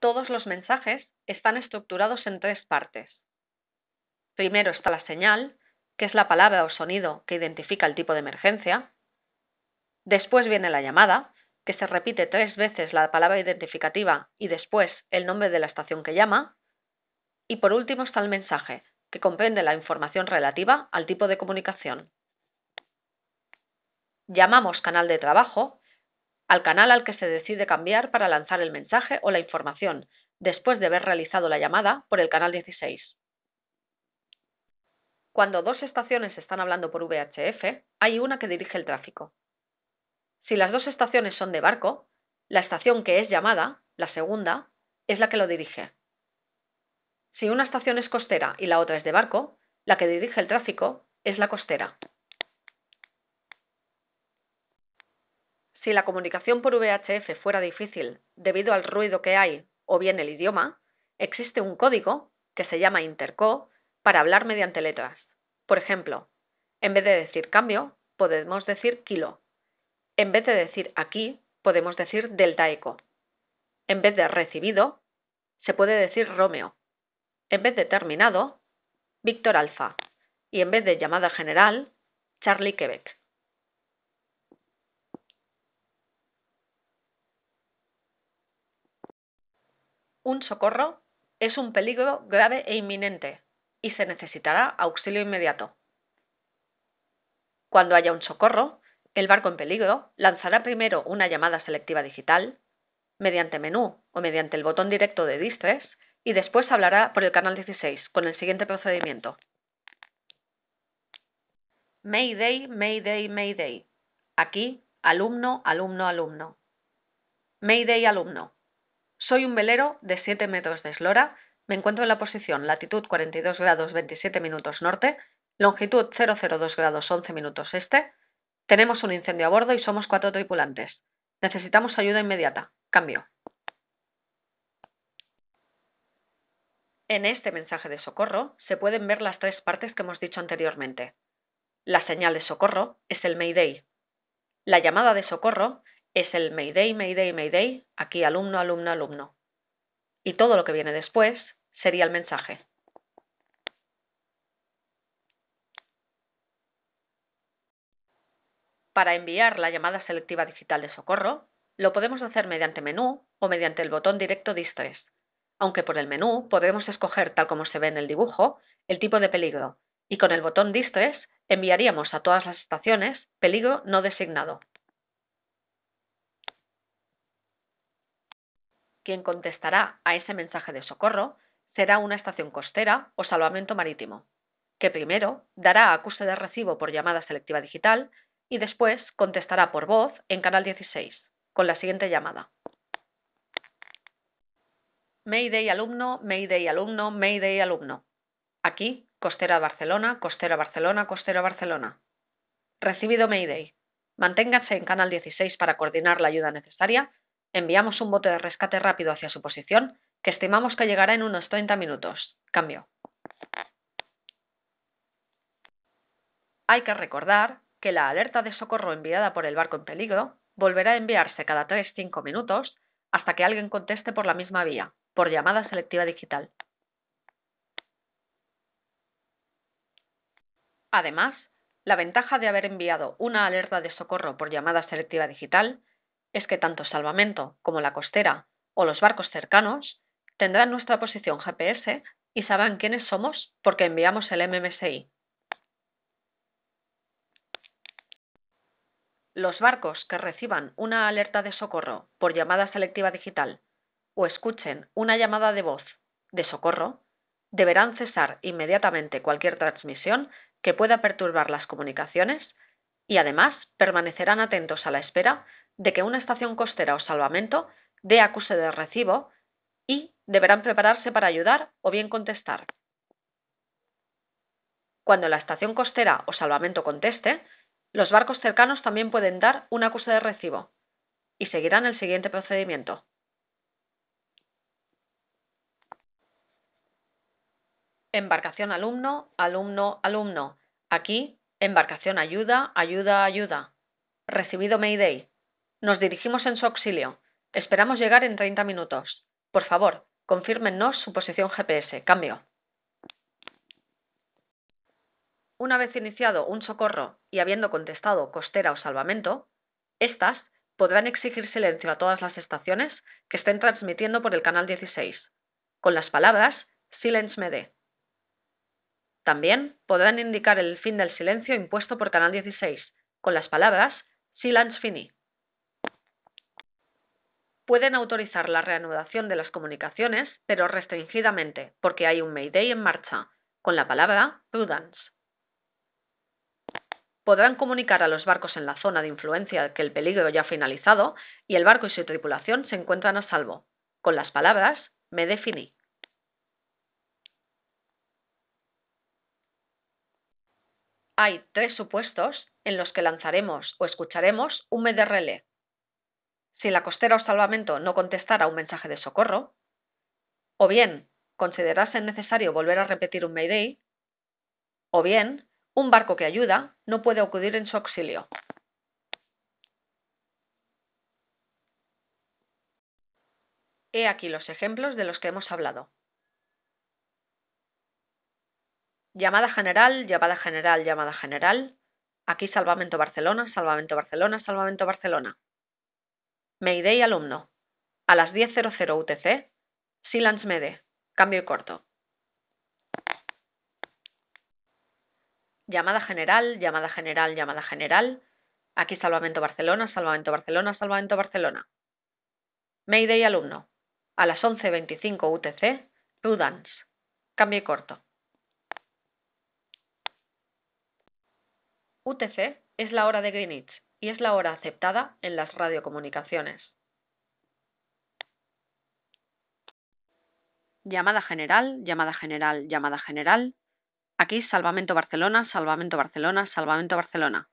todos los mensajes están estructurados en tres partes. Primero está la señal, que es la palabra o sonido que identifica el tipo de emergencia. Después viene la llamada, que se repite tres veces la palabra identificativa y después el nombre de la estación que llama. Y por último está el mensaje, que comprende la información relativa al tipo de comunicación. Llamamos canal de trabajo al canal al que se decide cambiar para lanzar el mensaje o la información, después de haber realizado la llamada por el canal 16. Cuando dos estaciones están hablando por VHF, hay una que dirige el tráfico. Si las dos estaciones son de barco, la estación que es llamada, la segunda, es la que lo dirige. Si una estación es costera y la otra es de barco, la que dirige el tráfico es la costera. Si la comunicación por VHF fuera difícil debido al ruido que hay o bien el idioma, existe un código que se llama interco para hablar mediante letras. Por ejemplo, en vez de decir cambio, podemos decir kilo. En vez de decir aquí, podemos decir delta eco. En vez de recibido, se puede decir Romeo. En vez de terminado, Víctor Alfa. Y en vez de llamada general, Charlie Quebec. Un socorro es un peligro grave e inminente y se necesitará auxilio inmediato. Cuando haya un socorro, el barco en peligro lanzará primero una llamada selectiva digital mediante menú o mediante el botón directo de Distress y después hablará por el canal 16 con el siguiente procedimiento. Mayday, Mayday, Mayday. Aquí, alumno, alumno, alumno. Mayday, alumno. Soy un velero de 7 metros de eslora, me encuentro en la posición latitud 42 grados 27 minutos norte, longitud 002 grados 11 minutos este. Tenemos un incendio a bordo y somos cuatro tripulantes. Necesitamos ayuda inmediata. Cambio. En este mensaje de socorro se pueden ver las tres partes que hemos dicho anteriormente. La señal de socorro es el Mayday. La llamada de socorro es el Mayday, Mayday, Mayday, aquí alumno, alumno, alumno. Y todo lo que viene después sería el mensaje. Para enviar la llamada selectiva digital de socorro, lo podemos hacer mediante menú o mediante el botón directo Distress, aunque por el menú podemos escoger, tal como se ve en el dibujo, el tipo de peligro, y con el botón Distress enviaríamos a todas las estaciones peligro no designado. Quien contestará a ese mensaje de socorro será una estación costera o salvamento marítimo, que primero dará acuse de recibo por llamada selectiva digital y después contestará por voz en Canal 16, con la siguiente llamada. Mayday alumno, Mayday alumno, Mayday alumno. Aquí, Costera Barcelona, Costera Barcelona, Costera Barcelona. Recibido Mayday. manténgase en Canal 16 para coordinar la ayuda necesaria Enviamos un bote de rescate rápido hacia su posición, que estimamos que llegará en unos 30 minutos. Cambio. Hay que recordar que la alerta de socorro enviada por el barco en peligro volverá a enviarse cada 3-5 minutos hasta que alguien conteste por la misma vía, por llamada selectiva digital. Además, la ventaja de haber enviado una alerta de socorro por llamada selectiva digital es que tanto Salvamento como la costera o los barcos cercanos tendrán nuestra posición GPS y sabrán quiénes somos porque enviamos el MMSI. Los barcos que reciban una alerta de socorro por llamada selectiva digital o escuchen una llamada de voz de socorro deberán cesar inmediatamente cualquier transmisión que pueda perturbar las comunicaciones y además permanecerán atentos a la espera de que una estación costera o salvamento dé acuse de recibo y deberán prepararse para ayudar o bien contestar. Cuando la estación costera o salvamento conteste, los barcos cercanos también pueden dar un acuse de recibo y seguirán el siguiente procedimiento. Embarcación alumno, alumno, alumno. Aquí, embarcación ayuda, ayuda, ayuda. Recibido Mayday. Nos dirigimos en su auxilio. Esperamos llegar en 30 minutos. Por favor, confirmenos su posición GPS. Cambio. Una vez iniciado un socorro y habiendo contestado costera o salvamento, estas podrán exigir silencio a todas las estaciones que estén transmitiendo por el canal 16, con las palabras Silence me También podrán indicar el fin del silencio impuesto por Canal 16, con las palabras Silence fini pueden autorizar la reanudación de las comunicaciones, pero restringidamente, porque hay un Mayday en marcha, con la palabra prudence. Podrán comunicar a los barcos en la zona de influencia que el peligro ya ha finalizado y el barco y su tripulación se encuentran a salvo, con las palabras me definí. Hay tres supuestos en los que lanzaremos o escucharemos un relé si la costera o salvamento no contestara un mensaje de socorro, o bien considerase necesario volver a repetir un Mayday, o bien un barco que ayuda no puede acudir en su auxilio. He aquí los ejemplos de los que hemos hablado. Llamada general, llamada general, llamada general. Aquí Salvamento Barcelona, Salvamento Barcelona, Salvamento Barcelona. Mayday alumno. A las 10.00 UTC. Silence Mede. Cambio y corto. Llamada general, llamada general, llamada general. Aquí Salvamento Barcelona, Salvamento Barcelona, Salvamento Barcelona. Mayday alumno. A las 11.25 UTC. Rudans. Cambio y corto. UTC es la hora de Greenwich, y es la hora aceptada en las radiocomunicaciones. Llamada general, llamada general, llamada general. Aquí Salvamento Barcelona, Salvamento Barcelona, Salvamento Barcelona.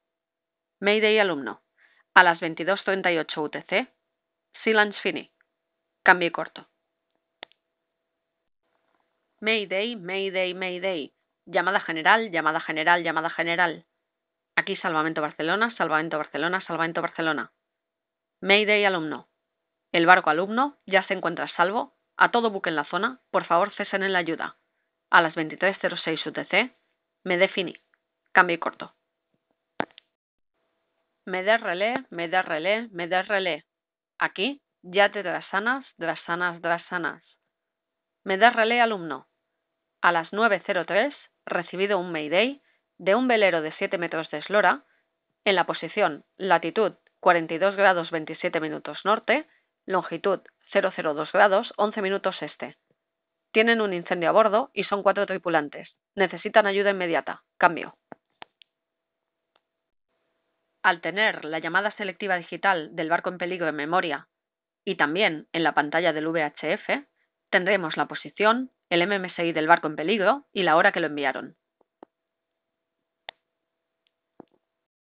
Mayday alumno. A las 22.38 UTC. Silence fini. Cambio corto. Mayday, Mayday, Mayday. Llamada general, llamada general, llamada general. Aquí Salvamento Barcelona, Salvamento Barcelona, Salvamento Barcelona. Mayday alumno. El barco alumno ya se encuentra salvo. A todo buque en la zona, por favor cesen en la ayuda. A las 23.06 UTC, me definí. Cambio y corto. Me da relé, me da relé, me da relé. Aquí, ya te drasanas, drasanas, drasanas. Me da relé alumno. A las 9.03, recibido un Mayday, de un velero de 7 metros de eslora, en la posición latitud 42 grados 27 minutos norte, longitud 002 grados 11 minutos este. Tienen un incendio a bordo y son cuatro tripulantes. Necesitan ayuda inmediata. Cambio. Al tener la llamada selectiva digital del barco en peligro en memoria y también en la pantalla del VHF, tendremos la posición, el MMSI del barco en peligro y la hora que lo enviaron.